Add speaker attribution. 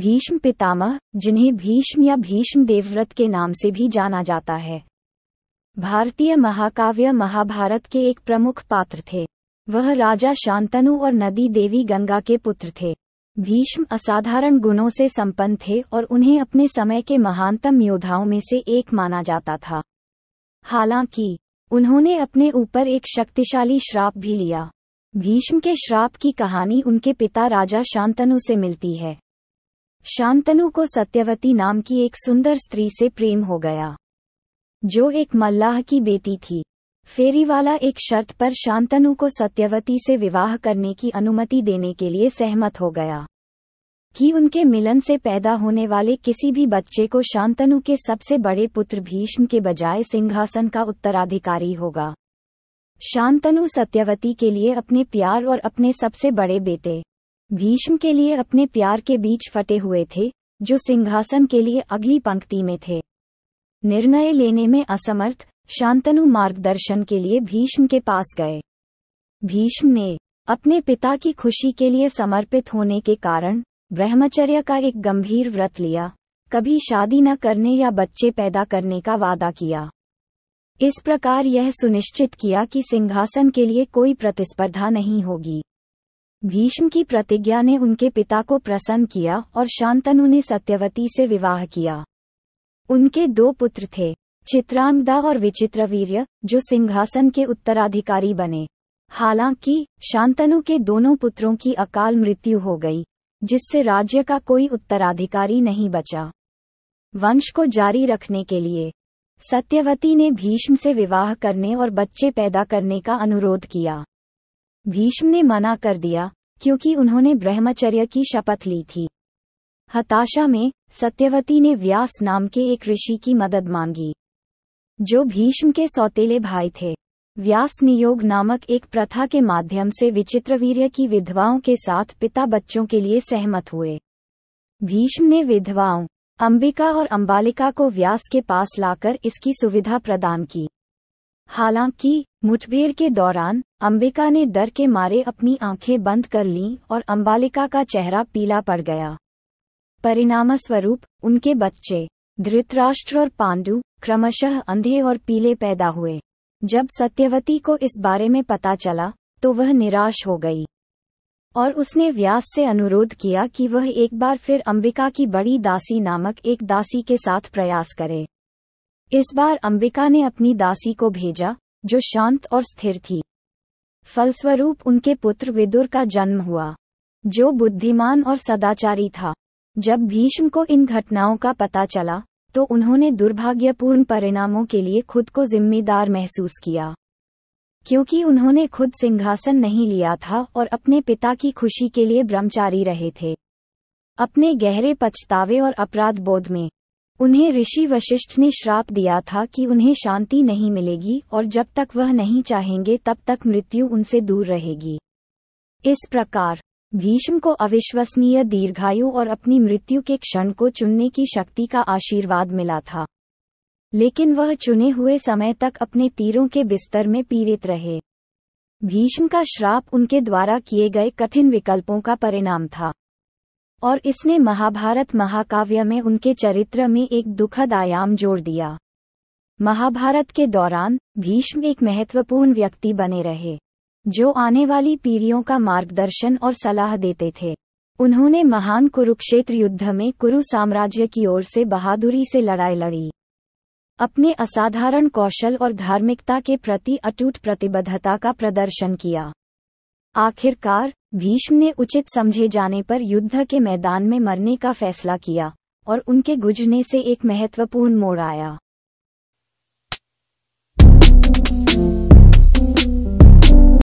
Speaker 1: भीष्म पितामह जिन्हें भीष्म या भीष्म देवव्रत के नाम से भी जाना जाता है भारतीय महाकाव्य महाभारत के एक प्रमुख पात्र थे वह राजा शांतनु और नदी देवी गंगा के पुत्र थे भीष्म असाधारण गुणों से संपन्न थे और उन्हें अपने समय के महानतम योद्धाओं में से एक माना जाता था हालांकि उन्होंने अपने ऊपर एक शक्तिशाली श्राप भी लिया भीष्म के श्राप की कहानी उनके पिता राजा शांतनु से मिलती है शांतनु को सत्यवती नाम की एक सुंदर स्त्री से प्रेम हो गया जो एक मल्लाह की बेटी थी फेरीवाला एक शर्त पर शांतनु को सत्यवती से विवाह करने की अनुमति देने के लिए सहमत हो गया कि उनके मिलन से पैदा होने वाले किसी भी बच्चे को शांतनु के सबसे बड़े पुत्र भीष्म के बजाय सिंहासन का उत्तराधिकारी होगा शांतनु सत्यवती के लिए अपने प्यार और अपने सबसे बड़े बेटे भीष्म के लिए अपने प्यार के बीच फटे हुए थे जो सिंहासन के लिए अगली पंक्ति में थे निर्णय लेने में असमर्थ शांतनु मार्गदर्शन के लिए भीष्म के पास गए भीष्म ने अपने पिता की खुशी के लिए समर्पित होने के कारण ब्रह्मचर्य का एक गंभीर व्रत लिया कभी शादी न करने या बच्चे पैदा करने का वादा किया इस प्रकार यह सुनिश्चित किया कि सिंहासन के लिए कोई प्रतिस्पर्धा नहीं होगी भीष्म की प्रतिज्ञा ने उनके पिता को प्रसन्न किया और शांतनु ने सत्यवती से विवाह किया उनके दो पुत्र थे चित्रांगदा और विचित्रवीर्य जो सिंहासन के उत्तराधिकारी बने हालांकि शांतनु के दोनों पुत्रों की अकाल मृत्यु हो गई जिससे राज्य का कोई उत्तराधिकारी नहीं बचा वंश को जारी रखने के लिए सत्यवती ने भीष्म से विवाह करने और बच्चे पैदा करने का अनुरोध किया भीष्म ने मना कर दिया क्योंकि उन्होंने ब्रह्मचर्य की शपथ ली थी हताशा में सत्यवती ने व्यास नाम के एक ऋषि की मदद मांगी जो भीष्म के सौतेले भाई थे व्यास नियोग नामक एक प्रथा के माध्यम से विचित्रवीर्य की विधवाओं के साथ पिता बच्चों के लिए सहमत हुए भीष्म ने विधवाओं अंबिका और अंबालिका को व्यास के पास लाकर इसकी सुविधा प्रदान की हालांकि मुठभेड़ के दौरान अंबिका ने डर के मारे अपनी आंखें बंद कर लीं और अंबालिका का चेहरा पीला पड़ गया परिणामस्वरूप उनके बच्चे धृतराष्ट्र और पांडु क्रमशः अंधे और पीले पैदा हुए जब सत्यवती को इस बारे में पता चला तो वह निराश हो गई और उसने व्यास से अनुरोध किया कि वह एक बार फिर अंबिका की बड़ी दासी नामक एक दासी के साथ प्रयास करे इस बार अंबिका ने अपनी दासी को भेजा जो शांत और स्थिर थी फलस्वरूप उनके पुत्र विदुर का जन्म हुआ जो बुद्धिमान और सदाचारी था जब भीष्म को इन घटनाओं का पता चला तो उन्होंने दुर्भाग्यपूर्ण परिणामों के लिए खुद को जिम्मेदार महसूस किया क्योंकि उन्होंने खुद सिंहासन नहीं लिया था और अपने पिता की खुशी के लिए ब्रह्मचारी रहे थे अपने गहरे पछतावे और अपराध बोध में उन्हें ऋषि वशिष्ठ ने श्राप दिया था कि उन्हें शांति नहीं मिलेगी और जब तक वह नहीं चाहेंगे तब तक मृत्यु उनसे दूर रहेगी इस प्रकार भीष्म को अविश्वसनीय दीर्घायु और अपनी मृत्यु के क्षण को चुनने की शक्ति का आशीर्वाद मिला था लेकिन वह चुने हुए समय तक अपने तीरों के बिस्तर में पीड़ित रहे भीष्म का श्राप उनके द्वारा किए गए कठिन विकल्पों का परिणाम था और इसने महाभारत महाकाव्य में उनके चरित्र में एक दुखद आयाम जोड़ दिया महाभारत के दौरान भीष्म एक महत्वपूर्ण व्यक्ति बने रहे जो आने वाली पीढ़ियों का मार्गदर्शन और सलाह देते थे उन्होंने महान कुरुक्षेत्र युद्ध में कुरु साम्राज्य की ओर से बहादुरी से लड़ाई लड़ी अपने असाधारण कौशल और धार्मिकता के प्रति अटूट प्रतिबद्धता का प्रदर्शन किया आखिरकार भीष्म ने उचित समझे जाने पर युद्ध के मैदान में मरने का फैसला किया और उनके गुजरने से एक महत्वपूर्ण मोड़ आया